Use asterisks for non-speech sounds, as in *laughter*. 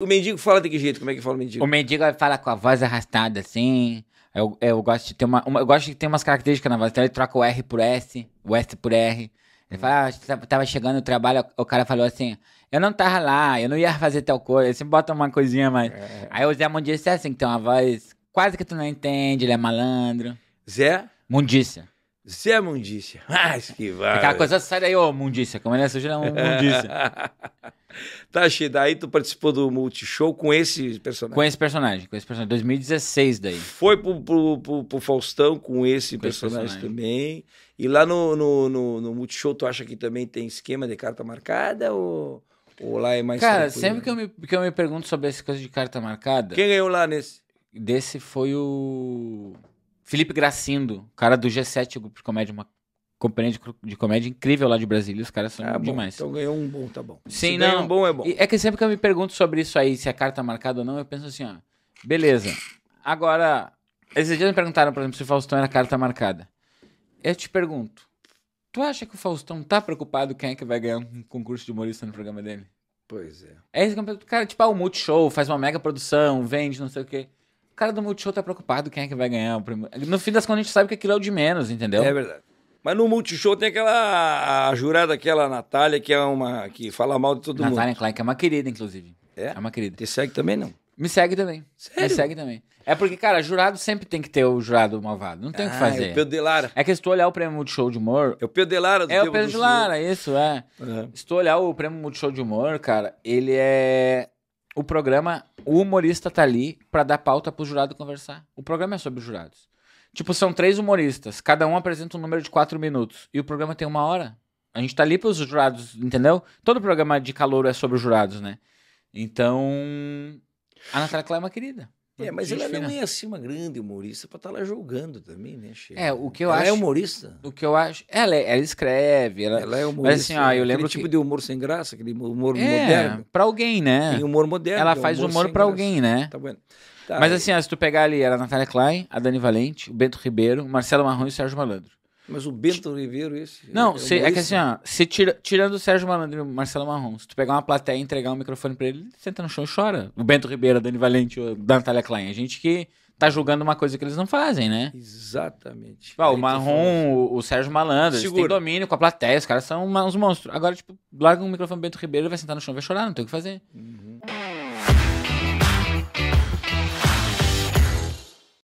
O mendigo fala de que jeito? Como é que fala o mendigo? O mendigo fala com a voz arrastada, assim. Eu, eu gosto de ter uma, uma Eu gosto de ter umas características na voz. Então ele troca o R por S, o S por R. Ele hum. fala, ah, tava chegando no trabalho, o cara falou assim, eu não tava lá, eu não ia fazer tal coisa. Ele bota uma coisinha mais. É. Aí o Zé Mundice é assim, então a voz quase que tu não entende, ele é malandro. Zé? Mundícia. Zé Mundícia. *laughs* Mas que vai. Aquela coisa sai daí, ô Mundícia. Como ele é sujo, ele é um *laughs* Mundícia. *laughs* Tá, Xi, daí tu participou do Multishow com esse personagem? Com esse personagem, com esse personagem. 2016 daí. Foi pro, pro, pro, pro Faustão com esse, com personagem, esse personagem, também. E lá no, no, no, no, Multishow, tu acha que também tem esquema de carta marcada ou, ou lá é mais Cara, tranquilo? sempre que eu, me, que eu me pergunto sobre essa coisa de carta marcada... Quem ganhou lá nesse? Desse foi o... Felipe Gracindo, cara do G7, Grupo de Comédia companhia de, comédia incrível lá de Brasília. Os caras são ah, demais. Bom, então ganhou um bom, tá bom. Sim, Se não. um bom é bom. É que sempre que eu me pergunto sobre isso aí, se a carta tá marcada ou não, eu penso assim, ó. Beleza. Agora, esses dias me perguntaram, por exemplo, se o Faustão era carta marcada. Eu te pergunto. Tu acha que o Faustão tá preocupado quem é que vai ganhar um concurso de humorista no programa dele? Pois é. É isso que eu pergunto. Cara, tipo, ah, o Multishow faz uma mega produção, vende, não sei o quê cara do Multishow tá preocupado quem é que vai ganhar o primeiro. No fim das contas, a gente sabe que aquilo é o de menos, entendeu? É verdade. Mas no Multishow tem aquela a jurada, aquela é Natália, que é uma. que fala mal de todo Natália mundo. Natália Klein, que é uma querida, inclusive. É? É uma querida. Te segue também, não? Me segue também. Sério? Me segue também. É porque, cara, jurado sempre tem que ter o jurado malvado. Não tem o ah, que fazer. É o Pedro de Lara. É que se tu olhar o prêmio Multishow de humor. É o Pedro de Lara do É o Pedro de Lara, isso, é. Uhum. Se tu olhar o prêmio Multishow de humor, cara, ele é. O programa, o humorista tá ali pra dar pauta pro jurado conversar. O programa é sobre os jurados. Tipo, são três humoristas, cada um apresenta um número de quatro minutos. E o programa tem uma hora. A gente tá ali pros jurados, entendeu? Todo programa de calor é sobre os jurados, né? Então. A Natália Clara é uma querida. É, mas ela não é assim uma grande humorista para estar tá lá jogando também, né, Chico? É, o que eu ela é acho. Ela é humorista? O que eu acho. Ela, é, ela escreve, ela... ela é humorista. Mas assim, ó, ah, eu lembro. Aquele tipo que... tipo de humor sem graça, aquele humor é, moderno. Pra alguém, né? Tem humor moderno. Ela faz humor, humor pra graça. alguém, né? Tá bom. Tá, mas aí. assim, ó, se tu pegar ali, era a Natália Klein, a Dani Valente, o Bento Ribeiro, o Marcelo Marrone e o Sérgio Malandro. Mas o Bento Ribeiro, esse. É não, é, cê, é que assim, ó, se tira, tirando o Sérgio Malandro e o Marcelo Marrom, se tu pegar uma plateia e entregar um microfone pra ele, ele senta no chão e chora. O Bento Ribeiro, a Dani Valente, o Natália Klein. A gente que tá julgando uma coisa que eles não fazem, né? Exatamente. Tipo, ah, o Marrom, assim. o, o, Sérgio Malandro, Segura. eles têm domínio com a plateia, os caras são uns monstros. Agora, tipo, larga um microfone Bento Ribeiro, ele vai sentar no chão e vai chorar, não tem o que fazer. Uhum.